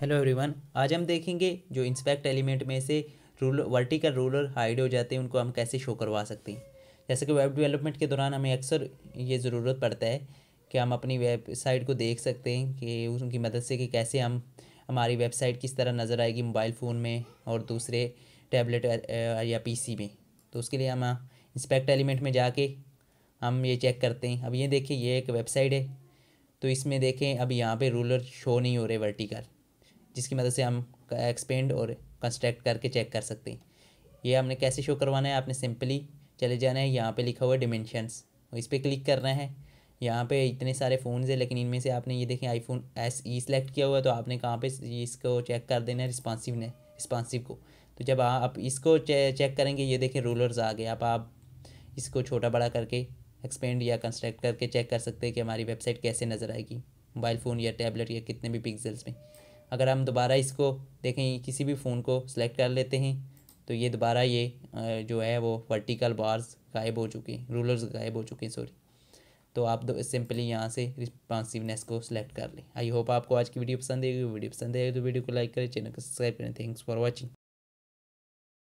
hello everyone आज हम देखेंगे जो इंस्पेक्ट एलिमेंट में से रूलर वर्टिकल रूलर हाइड हो जाते हैं उनको हम कैसे शो करवा सकते हैं जैसे कि वेब डेवलपमेंट के दौरान हमें अक्सर ये ज़रूरत पड़ता है कि हम अपनी वेबसाइट को देख सकते हैं कि उनकी मदद से कि कैसे हम हमारी वेबसाइट किस तरह नज़र आएगी मोबाइल फ़ोन में और दूसरे टैबलेट या पी में तो उसके लिए हम इंस्पेक्ट एलिमेंट में जाके हम ये चेक करते हैं अब ये देखिए ये एक वेबसाइट है तो इसमें देखें अब यहाँ पे रूलर शो नहीं हो रहे वर्टिकल जिसकी मदद से हम एक्सपेंड और कंस्ट्रक्ट करके चेक कर सकते हैं ये हमने कैसे शो करवाना है आपने सिंपली चले जाना है यहाँ पे लिखा हुआ है डिमेंशंस इस पर क्लिक करना है यहाँ पे इतने सारे फ़ोन्स हैं लेकिन इनमें से आपने ये देखें आईफोन एस ई सेलेक्ट किया हुआ है तो आपने कहाँ पे इसको चेक कर देना है रिस्पॉन्सिव ने रिस्पॉन्सिव को तो जब आप इसको चेक करेंगे ये देखें रूलर्स आ गए आप आप इसको छोटा बड़ा करके एक्सपेंड या कंस्ट्रक्ट करके चेक कर सकते हैं कि हमारी वेबसाइट कैसे नज़र आएगी मोबाइल फ़ोन या टैबलेट या कितने भी पिक्सल्स में अगर हम दोबारा इसको देखें किसी भी फ़ोन को सिलेक्ट कर लेते हैं तो ये दोबारा ये जो है वो वर्टिकल बार्स गायब हो चुके हैं रूलर्स गायब हो चुके हैं सॉरी तो आप सिंपली यहाँ से रिस्पॉन्सिवनेस को सिलेक्ट कर लें आई होप आपको आज की वीडियो पसंद आएगी वीडियो पसंद आएगी तो वीडियो को लाइक करें चैनल को सब्सक्राइब करें थैंक्स फॉर वॉचिंग